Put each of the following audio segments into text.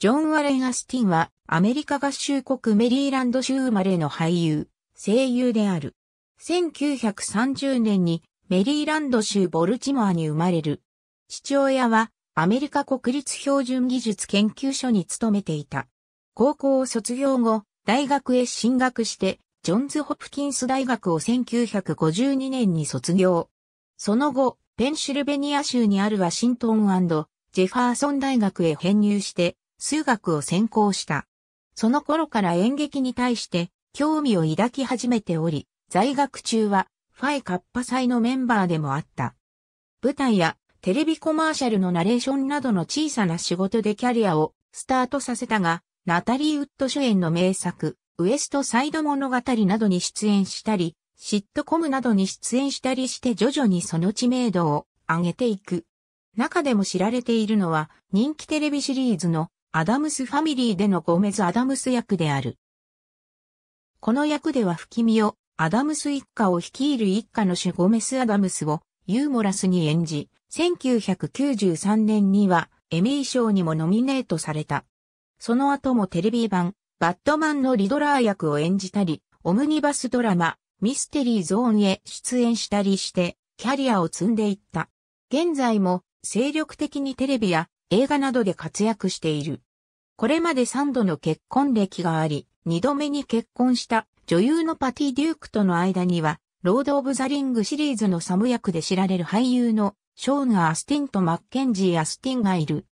ジョン・アレン・アスティンは、アメリカ合衆国メリーランド州生まれの俳優、声優である。1930年にメリーランド州ボルチモアに生まれる。父親はアメリカ国立標準技術研究所に勤めていた。高校を卒業後、大学へ進学して、ジョンズ・ホプキンス大学を1952年に卒業。その後、ペンシルベニア州にあるワシントンジェファーソン大学へ編入して、数学を専攻した。その頃から演劇に対して興味を抱き始めており、在学中はファイカッパ祭のメンバーでもあった。舞台やテレビコマーシャルのナレーションなどの小さな仕事でキャリアをスタートさせたが、ナタリー・ウッド主演の名作、ウエストサイド物語などに出演したり、シットコムなどに出演したりして徐々にその知名度を上げていく。中でも知られているのは人気テレビシリーズのアダムスファミリーでのゴメズ・アダムス役である。この役では吹見を、アダムス一家を率いる一家の主ゴメス・アダムスをユーモラスに演じ、1993年にはエミー賞にもノミネートされた。その後もテレビ版、バットマンのリドラー役を演じたり、オムニバスドラマ、ミステリーゾーンへ出演したりして、キャリアを積んでいった。現在も精力的にテレビや映画などで活躍している。これまで3度の結婚歴があり、2度目に結婚した女優のパティ・デュークとの間には、ロード・オブ・ザ・リングシリーズのサム役で知られる俳優のショーン・アスティンとマッケンジー・アスティンがいる。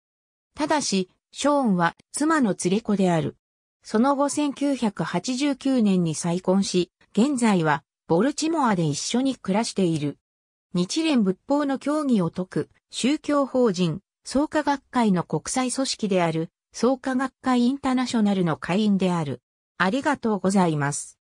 ただし、ショーンは妻の連れ子である。その後1989年に再婚し、現在はボルチモアで一緒に暮らしている。日蓮仏法の教義を説く宗教法人創価学会の国際組織である、創価学会インターナショナルの会員である。ありがとうございます。